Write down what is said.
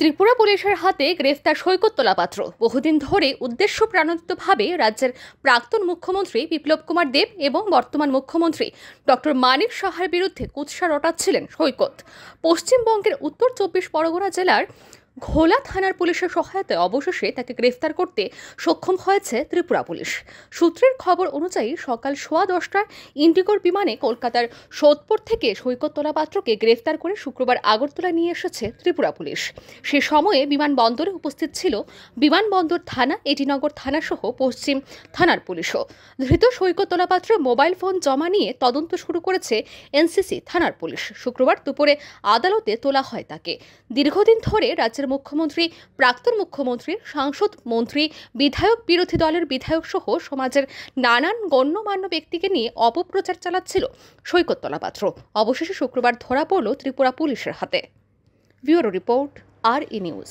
ত্রিপুরা পুলিশের হাতে গ্রেফতার সৈকত তোলাপাত্র বহুদিন ধরে উদ্দেশ্য প্রাণোদিতভাবে রাজ্যের প্রাক্তন মুখ্যমন্ত্রী বিপ্লব কুমার দেব এবং বর্তমান মুখ্যমন্ত্রী ডক্টর মানিক সাহার বিরুদ্ধে কুৎসা রটাচ্ছিলেন সৈকত পশ্চিমবঙ্গের উত্তর চব্বিশ পরগনা জেলার ঘোলা থানার পুলিশের সহায়তায় অবশেষে তাকে গ্রেফতার করতে সক্ষম হয়েছে ত্রিপুরা পুলিশ সূত্রের খবর অনুযায়ী সকাল সোয়া দশটায় ইন্ডিগোর বিমানে কলকাতার সোদপুর থেকে সৈকতলা পাত্রকে গ্রেফতার করে শুক্রবার আগরতলা নিয়ে এসেছে ত্রিপুরা পুলিশ সে সময়ে বিমানবন্দরে উপস্থিত ছিল বিমানবন্দর থানা এটিনগর থানাসহ পশ্চিম থানার পুলিশও ধৃত সৈকতলা পাত্র মোবাইল ফোন জমা নিয়ে তদন্ত শুরু করেছে এনসিসি থানার পুলিশ শুক্রবার দুপুরে আদালতে তোলা হয় তাকে দীর্ঘদিন ধরে রাজ্যের রাজ্যের মুখ্যমন্ত্রী প্রাক্তন মুখ্যমন্ত্রী সাংসদ মন্ত্রী বিধায়ক বিরোধী দলের বিধায়ক সহ সমাজের নানান গণ্যমান্য ব্যক্তিকে নিয়ে অপপ্রচার চালাচ্ছিল সৈকতলা পাত্র অবশেষে শুক্রবার ধরা পড়ল ত্রিপুরা পুলিশের হাতে bureau report R E news